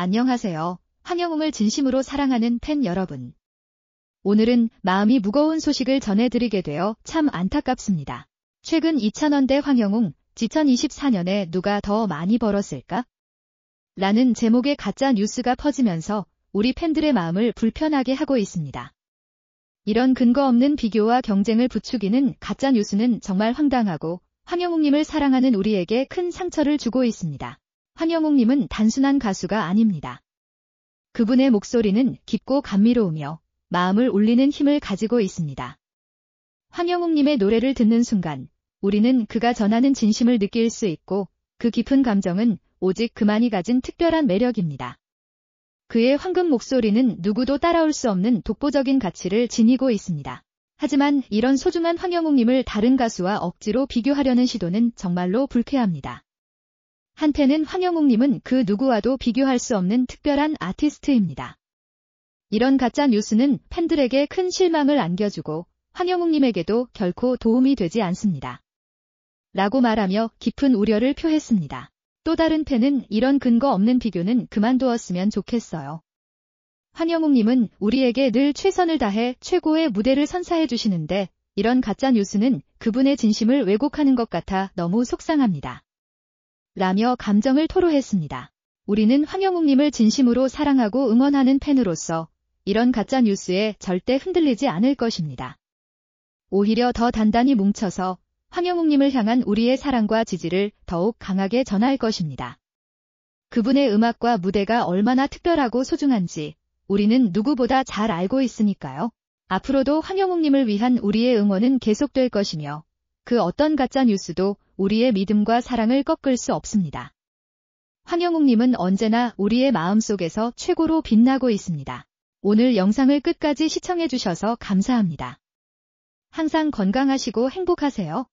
안녕하세요. 황영웅을 진심으로 사랑하는 팬 여러분. 오늘은 마음이 무거운 소식을 전해드리게 되어 참 안타깝습니다. 최근 2000원대 황영웅, 2024년에 누가 더 많이 벌었을까? 라는 제목의 가짜 뉴스가 퍼지면서 우리 팬들의 마음을 불편하게 하고 있습니다. 이런 근거 없는 비교와 경쟁을 부추기는 가짜 뉴스는 정말 황당하고 황영웅님을 사랑하는 우리에게 큰 상처를 주고 있습니다. 황영웅님은 단순한 가수가 아닙니다. 그분의 목소리는 깊고 감미로우며 마음을 울리는 힘을 가지고 있습니다. 황영웅님의 노래를 듣는 순간 우리는 그가 전하는 진심을 느낄 수 있고 그 깊은 감정은 오직 그만이 가진 특별한 매력입니다. 그의 황금 목소리는 누구도 따라올 수 없는 독보적인 가치를 지니고 있습니다. 하지만 이런 소중한 황영웅님을 다른 가수와 억지로 비교하려는 시도는 정말로 불쾌합니다. 한테는 황영웅님은 그 누구와도 비교할 수 없는 특별한 아티스트입니다. 이런 가짜 뉴스는 팬들에게 큰 실망을 안겨주고 황영웅님에게도 결코 도움이 되지 않습니다. 라고 말하며 깊은 우려를 표했습니다. 또 다른 팬은 이런 근거 없는 비교는 그만두었으면 좋겠어요. 황영웅님은 우리에게 늘 최선을 다해 최고의 무대를 선사해 주시는데 이런 가짜 뉴스는 그분의 진심을 왜곡하는 것 같아 너무 속상합니다. 라며 감정을 토로했습니다. 우리는 황영웅님을 진심으로 사랑하고 응원하는 팬으로서 이런 가짜 뉴스에 절대 흔들리지 않을 것입니다. 오히려 더 단단히 뭉쳐서 황영웅님을 향한 우리의 사랑과 지지를 더욱 강하게 전할 것입니다. 그분의 음악과 무대가 얼마나 특별하고 소중한지 우리는 누구보다 잘 알고 있으니까요. 앞으로도 황영웅님을 위한 우리의 응원은 계속될 것이며 그 어떤 가짜 뉴스도 우리의 믿음과 사랑을 꺾을 수 없습니다. 황영웅님은 언제나 우리의 마음속에서 최고로 빛나고 있습니다. 오늘 영상을 끝까지 시청해주셔서 감사합니다. 항상 건강하시고 행복하세요.